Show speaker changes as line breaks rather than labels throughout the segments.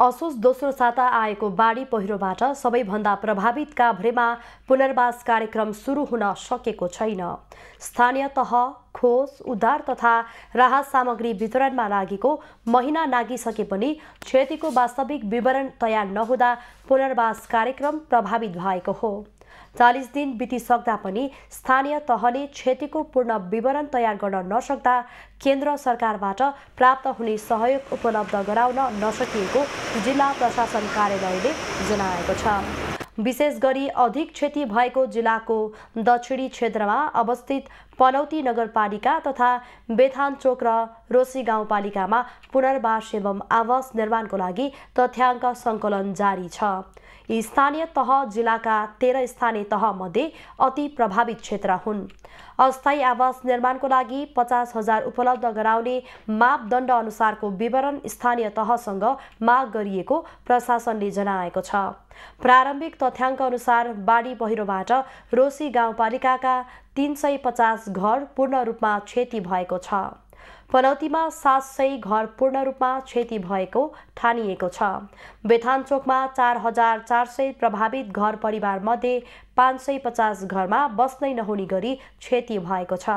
असोज दोस्रो साता आएको बाढी पहिरोबाट सबैभन्दा प्रभावित काभ्रेमा पुनर्वास कार्यक्रम सुरु हुन सकेको छैन स्थानीय तह खोज उद्धार तथा राहत सामग्री वितरणमा लागेको महिना नागिसके पनि क्षतिको वास्तविक विवरण तयार नहुँदा पुनर्वास कार्यक्रम प्रभावित भएको हो चालिस दिन बितिसक्दा पनि स्थानीय तहले क्षतिको पूर्ण विवरण तयार गर्न नसक्दा केन्द्र सरकारबाट प्राप्त हुने सहयोग उपलब्ध गराउन नसकिएको जिल्ला प्रशासन कार्यालयले जनाएको छ विशेष गरी अधिक क्षति भएको जिल्लाको दक्षिणी क्षेत्रमा अवस्थित पनौती नगरपालिका तथा बेथान चोक र रोसी गाउँपालिकामा पुनर्वास एवं आवास निर्माणको लागि तथ्याङ्क सङ्कलन जारी छ यी स्थानीय तह जिल्लाका तेह्र स्थानीय तहमध्ये अति प्रभावित क्षेत्र हुन् अस्थायी आवास निर्माणको लागि पचास हजार उपलब्ध गराउने मापदण्ड अनुसारको विवरण स्थानीय तहसँग माग गरिएको प्रशासनले जनाएको छ प्रारम्भिक तथ्याङ्क अनुसार बाढी पहिरोबाट रोसी गाउँपालिकाका तिन सय पचास घर पूर्ण रूपमा क्षति भएको छ पनौतीमा सात सय घर पूर्ण रूपमा क्षति भएको ठानिएको छ बेथानचोकमा चार हजार चार सय प्रभावित घर परिवारमध्ये पाँच सय पचास घरमा बस्नै नहुने गरी क्षति भएको छ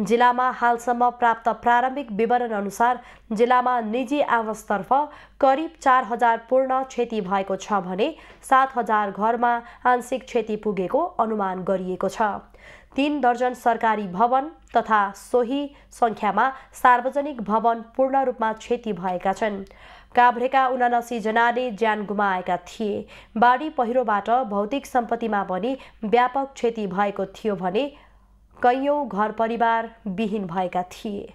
जिल्लामा हालसम्म प्राप्त प्रारम्भिक विवरण अनुसार जिल्लामा निजी आवासतर्फ करिब चार हजार पूर्ण क्षति भएको छ भने सात हजार घरमा आंशिक क्षति पुगेको अनुमान गरिएको छ तीन दर्जन सरकारी भवन तथा सोही सङ्ख्यामा सार्वजनिक भवन पूर्ण रूपमा क्षति भएका छन् काभ्रेका जनाले ज्यान गुमाएका थिए बाढी पहिरोबाट भौतिक सम्पत्तिमा पनि व्यापक क्षति भएको थियो भने कैयौँ घर परिवार विहीन भएका थिए